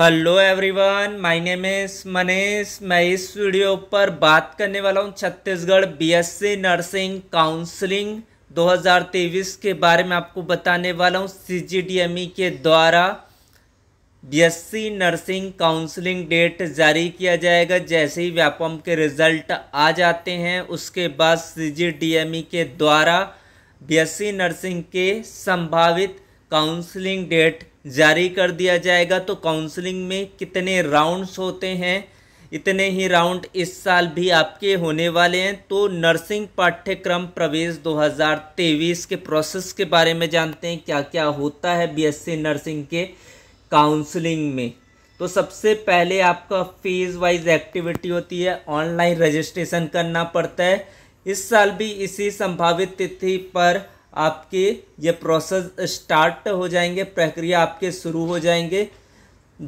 hello everyone my name is Manish मैं इस video पर बात करने वाला हूं छत्तीसगढ़ बीएससी नर्सिंग काउंसलिंग 2023 के बारे में आपको बताने वाला हूं सीजीडीएमई e के द्वारा बीएससी नर्सिंग काउंसलिंग डेट जारी किया जाएगा जैसे ही व्यापम के रिजल्ट आ जाते हैं उसके बाद सीजीडीएमई e के द्वारा बी नर्सिंग के संभावित काउंसलिंग डेट जारी कर दिया जाएगा तो काउंसलिंग में कितने राउंड्स होते हैं इतने ही राउंड इस साल भी आपके होने वाले हैं तो नर्सिंग पाठ्यक्रम प्रवेश 2023 के प्रोसेस के बारे में जानते हैं क्या क्या होता है बीएससी नर्सिंग के काउंसलिंग में तो सबसे पहले आपका फेज वाइज एक्टिविटी होती है ऑनलाइन रजिस्ट्रेशन करना पड़ता है इस साल भी इसी संभावित तिथि पर आपके ये प्रोसेस स्टार्ट हो जाएंगे प्रक्रिया आपके शुरू हो जाएंगे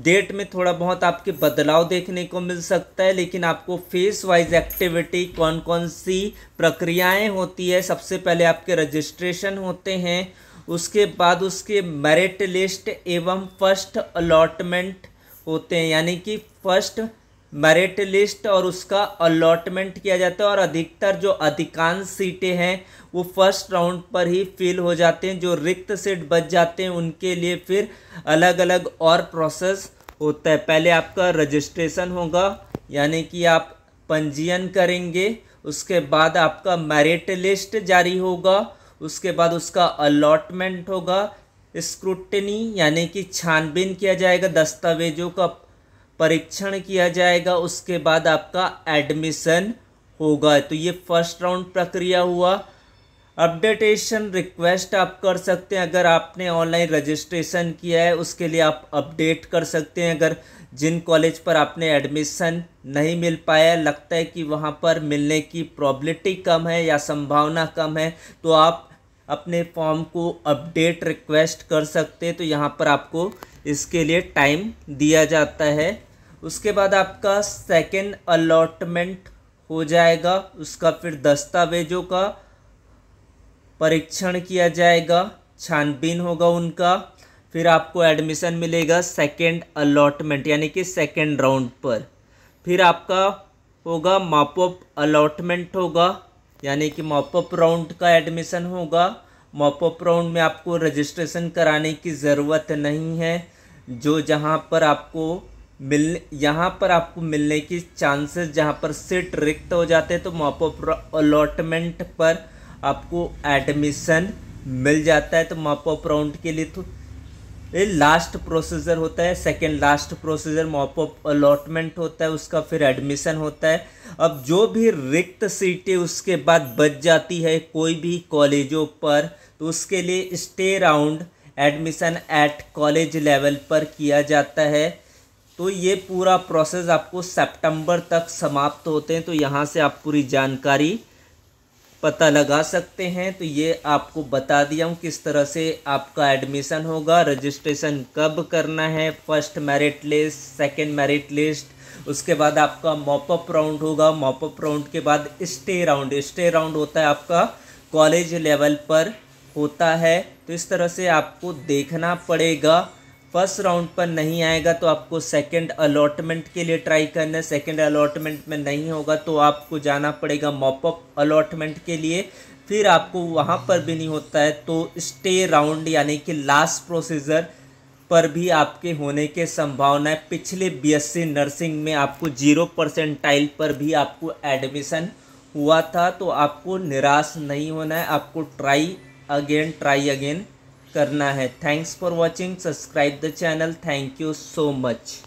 डेट में थोड़ा बहुत आपके बदलाव देखने को मिल सकता है लेकिन आपको फेस वाइज एक्टिविटी कौन कौन सी प्रक्रियाएं होती है सबसे पहले आपके रजिस्ट्रेशन होते हैं उसके बाद उसके मेरिट लिस्ट एवं फर्स्ट अलॉटमेंट होते हैं यानी कि फर्स्ट मेरिट लिस्ट और उसका अलॉटमेंट किया जाता है और अधिकतर जो अधिकांश सीटें हैं वो फर्स्ट राउंड पर ही फिल हो जाते हैं जो रिक्त सीट बच जाते हैं उनके लिए फिर अलग अलग और प्रोसेस होता है पहले आपका रजिस्ट्रेशन होगा यानी कि आप पंजीयन करेंगे उसके बाद आपका मेरिट लिस्ट जारी होगा उसके बाद उसका अलॉटमेंट होगा स्क्रूटनी यानी कि छानबीन किया जाएगा दस्तावेजों का परीक्षण किया जाएगा उसके बाद आपका एडमिशन होगा तो ये फर्स्ट राउंड प्रक्रिया हुआ अपडेटेशन रिक्वेस्ट आप कर सकते हैं अगर आपने ऑनलाइन रजिस्ट्रेशन किया है उसके लिए आप अपडेट कर सकते हैं अगर जिन कॉलेज पर आपने एडमिशन नहीं मिल पाया लगता है कि वहाँ पर मिलने की प्रॉब्लिटी कम है या संभावना कम है तो आप अपने फॉर्म को अपडेट रिक्वेस्ट कर सकते हैं तो यहाँ पर आपको इसके लिए टाइम दिया जाता है उसके बाद आपका सेकेंड अलॉटमेंट हो जाएगा उसका फिर दस्तावेजों का परीक्षण किया जाएगा छानबीन होगा उनका फिर आपको एडमिशन मिलेगा सेकेंड अलॉटमेंट यानी कि सेकेंड राउंड पर फिर आपका होगा मापअप अलॉटमेंट होगा यानी कि मॉपअप राउंड का एडमिशन होगा मॉपअप राउंड में आपको रजिस्ट्रेशन कराने की ज़रूरत नहीं है जो जहाँ पर आपको मिलने यहाँ पर आपको मिलने की चांसेस जहाँ पर सीट रिक्त हो जाते हैं तो मॉपअप अलॉटमेंट पर आपको एडमिशन मिल जाता है तो मॉपअप राउंड के लिए तो ये लास्ट प्रोसीजर होता है second last procedure mop up allotment होता है उसका फिर एडमिशन होता है अब जो भी रिक्त सीटें उसके बाद बच जाती है कोई भी कॉलेजों पर तो उसके लिए stay round admission at college level पर किया जाता है तो ये पूरा प्रोसेस आपको सितंबर तक समाप्त होते हैं तो यहाँ से आप पूरी जानकारी पता लगा सकते हैं तो ये आपको बता दिया हूँ किस तरह से आपका एडमिशन होगा रजिस्ट्रेशन कब करना है first merit list second merit list उसके बाद आपका मॉपअप राउंड होगा मॉपअप राउंड के बाद स्टे राउंड स्टे राउंड होता है आपका कॉलेज लेवल पर होता है तो इस तरह से आपको देखना पड़ेगा फर्स्ट राउंड पर नहीं आएगा तो आपको सेकंड अलॉटमेंट के लिए ट्राई करना है सेकंड अलॉटमेंट में नहीं होगा तो आपको जाना पड़ेगा मॉपअप अलॉटमेंट के लिए फिर आपको वहाँ पर भी नहीं होता है तो स्टे राउंड यानी कि लास्ट प्रोसीजर पर भी आपके होने के संभावना है पिछले बीएससी नर्सिंग में आपको जीरो टाइल पर भी आपको एडमिशन हुआ था तो आपको निराश नहीं होना है आपको ट्राई अगेन ट्राई अगेन करना है thanks for watching subscribe the channel thank you so much